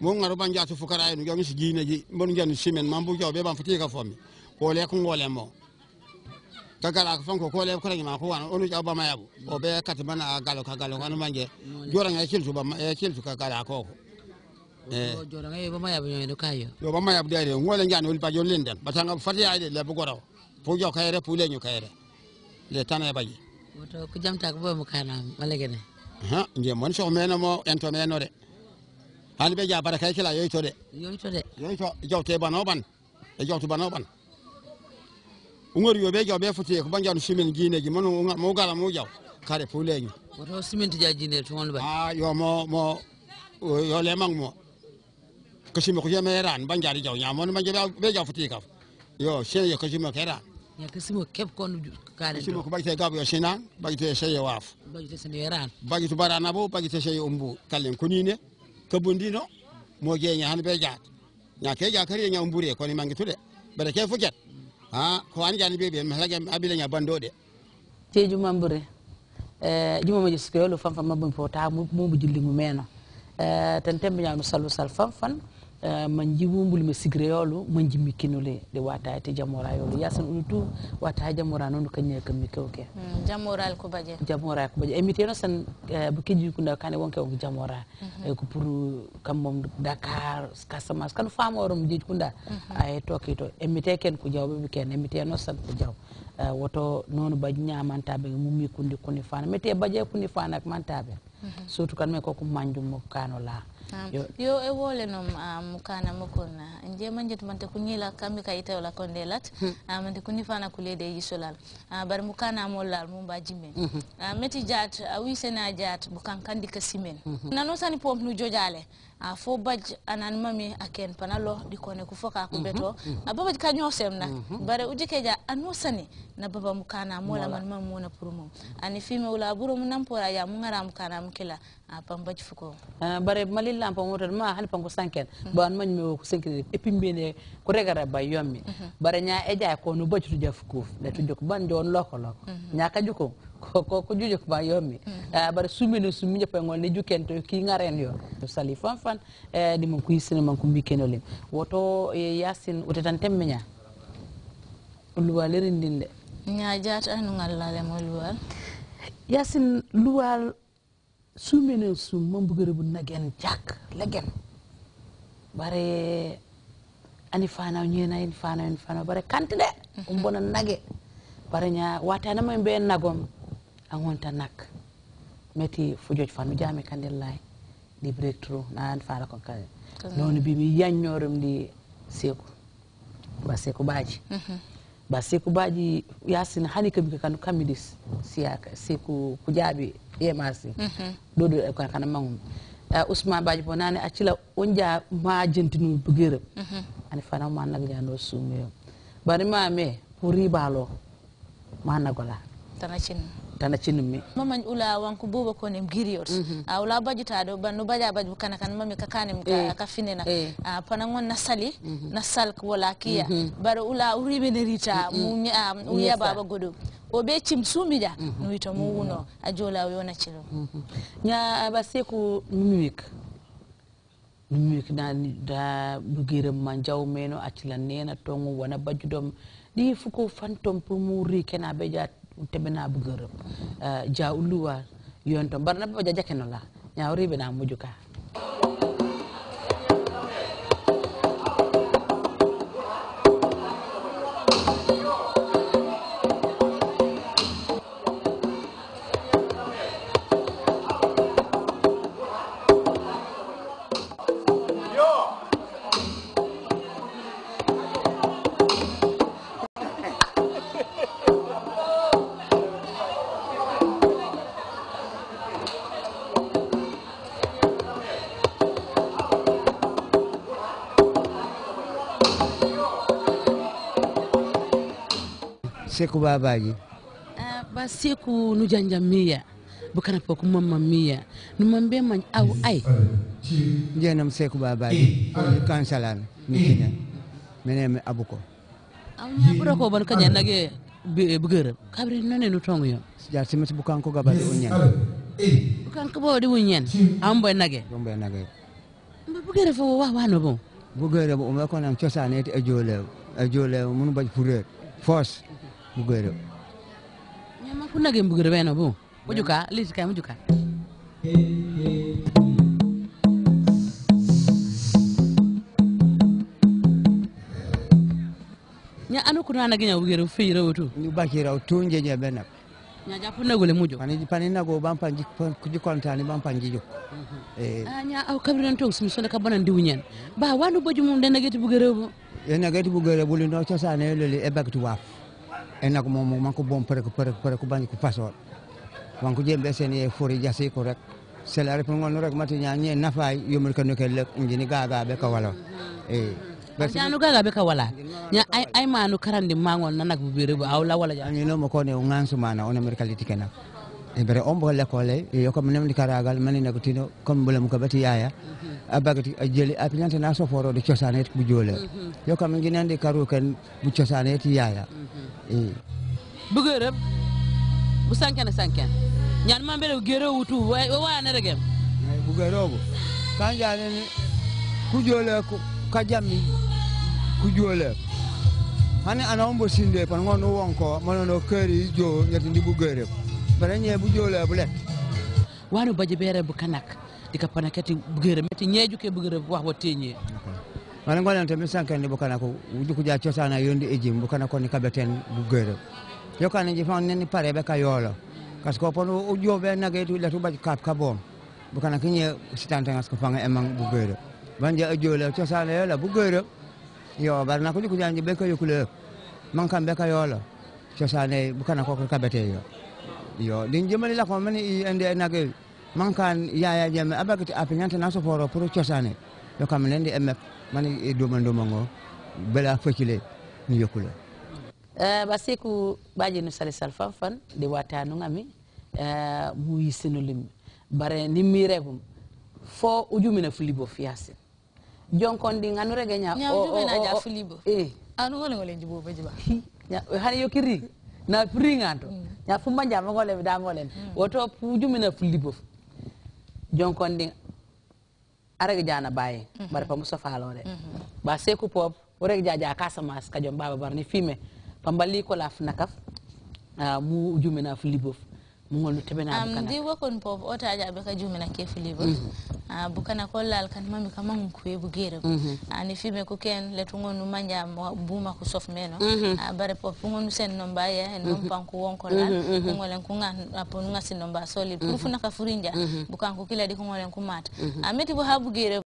mo ngaro banja su fukara no jomi si jine ji mon jan simen mambu jaw be ban fati ka fomi ko le ko ngole mo ka gala ko fanko ko le ko ma ko wan onu jaw ba ma yabu o be kat mana galo ka galo kan manje jora ngai kiltu ba e kiltu ka gala ko ko eh jora ngai ba ma yabu nyoy no kayo yo ba ma yabu dare ngole jan ol pa jolen den batanga fati ay le bu goro fu jaw kayre fu le nyu kayre le tanay baji woto ko jamta ko bo mo kana malagene ha nge mon so menamo ento menore hani ɓe jabara kay kila yoytode yoytode yoyto jawte bano ban e jawtu bano jaw ɓe foti ko banjaw no simin guineji mon mo gara jaw kare puleñu woto siminti ja guine toon ba ah, yo mo mo yo lemang mo ko simi ko yeme ran banjari jaw ñamon jaw foti yo seye ko simi ko ran yakasimo keb kon kalen simo ko bagite gabo sinan bagite seye waf kabundino mo ge nya han be jaat nya ke ja kare nya umbure ko ni mangi tude bare ke fuket ha ko an jani be be mahalaga abila nya bandode teju mambure eh juma mo jisko lo fam fam mabbo fota mo mo julli mu meno tan tem nya mo salu sal fam fam manji wumbul mi sigreyolu manji mikkinole nde wata te jamorayolu yasan ɗum tout wata ha jamora noon kañe kam mi kewke jamoral ko baje jamora ko baje emi teno san bo keji ko nda kane wonke wonko jamora ay ko pour kam mom dakar casamas kan famoromo jeji ko nda ay toke to emi te ken ko jawɓeɓe ken emi teno san ko jaw woto noon baji ñamantaɓe mummi kundi kuni fana mete baje kuni fana ak mantaɓe surtout kan men koko manjum mo kano laa yo e wole nom um, kana mokon nje manjet mante kunyila kambi ka ite ola konde lat hmm. uh, um, mante kunifana kulede yisolal uh, mukana molal mumba jimen mm -hmm. uh, meti jat uh, kandi kasimen mm -hmm. hmm. nanosani a ah, fo baj anan mami aken panalo kone ku foka ku beto mhm. a ah, babaj ka nyo na mhm. bare uji keja anu ah, sani na baba mukana mola man mam mona purumo ani fime wala buru mun nampora ya mun ngara mukana mukila a baj fuko bare malilla pam wotor ma hal pango sanken mhm. ba an man me ko sanken e pimbene ko regara ba yommi bare nya eja ko no bajtu jaf kuf da tu jok ban don lokolo nya ka juko koko jujuk ba yomi mm. eh, bara sumino sumi nyepa ngol ne jukento ki ngaren yo sali fan eh, di mon kuy sene man kumbi kenolim woto e, yasin utetan temmenya luwal erindinde nya jata anu ngallale e luwal yasin luwal sumino sum man bugere bu nagen jak legen bare ani fana nyena in fana in fana bare kantide mm-hmm. nage bare nya watana mo be nagom aŋonta nak meti fujoj fanu jami kandillahi ɗi breakthrough nan fara kon kan noon mbimi yanñorum ndi seeku ba seeku baaji mhm. ba seeku baaji yasina hani kami kan kamidis siyaka seeku mhm. e ko jaaɓi yemasi ɗoɗo kan kana magum ousmane baaji bo nane accila on jaa ma jentinu bugerem mhm. ani fana ma nag jano suumeyom bari ma me pour ribalo ma nagola tana tana cinmi mama ula wanku bubo ko nem giriot mm -hmm. uh, ah, ula baji ta do ban no baja baji kana kan mami ka kanem ka, eh. ka finena eh. uh, ah, panangon nasali mm -hmm. nasal ko wala kiya mm -hmm. bar ula uribe ne rita mu um, um, baba godo obe chimsumija mm -hmm. nuita muuno a -hmm. ajola oyona chilo mm -hmm. nya abaseku mimik mimik na da bugire manjaw meno atila nena tongo wana bajudom di fuko fantom pour kena kenabe teɓe euh, na bugorop jawuluwa yon to mbarna ɓe ƴa jakenola la na moƴu ka siku babaji uh, ah, ba siku nujanjamia bukana poku mama mia numambia man au ai njenam siku babaji kansalan nikina meneme abuko aw nyabura ko ban kanya nage bugere kabri nane no tongyo ja simet bukan ko gabal onyen bukan ko bodi wonyen ambo nage ambo nage mbe bugere fo wa wa no bon bugere bo umma ko nan ciosanete e jole mun baj furer force mugwero nyamafunage mbugwero beno bu mujuka lisikaye mujuka nya anu kuna na ginya ugero fira otu ni bakira utunje nya bena nya japuna gole mujo pani pani na go bampa ji kuji kontani bampa ngijo mhm. eh ah, nya au kabira nto na kabana ndi unyen ba wanu boju mun dena geti bugero bo yana geti bugero buli chasa na lele e wafu e nagu moom man ko boom përëk përëk përëk bañ ko pasoor wan ko jembe seen ye fori jasi ko rek selare pour ngol rek mati nya nye nafay yomul ka nuke lek ngini gaga be ay ah. eh, manu karandi mangol nanak bubiri bu awla wala ja ni no mo ko ne ngan sumana bere on bolle yo ko nemdi karagal mani ne ko tino comme bati yaya mhm. abagati ajeli apinante na soforo de chosanet bu mhm. yo kam nginande karu ken bu chosanet yaya mhm. e bu gerem bu sankene sanken ñan ma bele gero wutu wa na regem bu hani ana on bo sinde pan ngono wonko manono keri jo nyati fana bu jola bulet wano baji bere bu kanak dika panaketi bugere meti nyeju ke bugere wax wa wala ngol mi sankan ni bukana ko wuju yondi ejim bukana ko ni kabeten bugere yokana ji fon ni pare be ka yolo kas ko pon o jobe nage tu letu baji kap kabom bukana kinye banja jola ciosana yo barna ko ku ja ni be ka yokule man kan be ka bukana yo din jemali la ko mani i ande na ke man kan ya ya jemme abakati apinyante na so foro pro chosane yo kam nende mf mani i do man bela fekile ni yokula eh basiku baji no sale sal fan de wata no ngami eh mu yisinu lim bare ni mi regum fo ujumin na fulibo fiasi jonkon di nganu regenya o o o eh anu wala wala njibo beji ba ya na to ya fumba jama ngole da len mm. woto puju mina fulibo jonkon ding arega jana baye mm-hmm. bare pa musa falore mm-hmm. ba seku pop orega jaja kasa mas ka jom baba barni fime pambali ko laf nakaf mu jumina fulibof mu ngol tebena am di wakon pop otaja be ka jumina ke fulibo mm-hmm. Ah, bukana ko lal kan mami kama nkuye bugere mhm. ani ah, filme ko ken le tungo nu manja buma ku sof meno mhm. ah, bare po pungo nu sen nomba ya mhm. no panku wonko la ngole kunga apo nu ngasi nomba solid funa ka furinja bukan ko kila di ko ngole kumata ameti bo ha bugere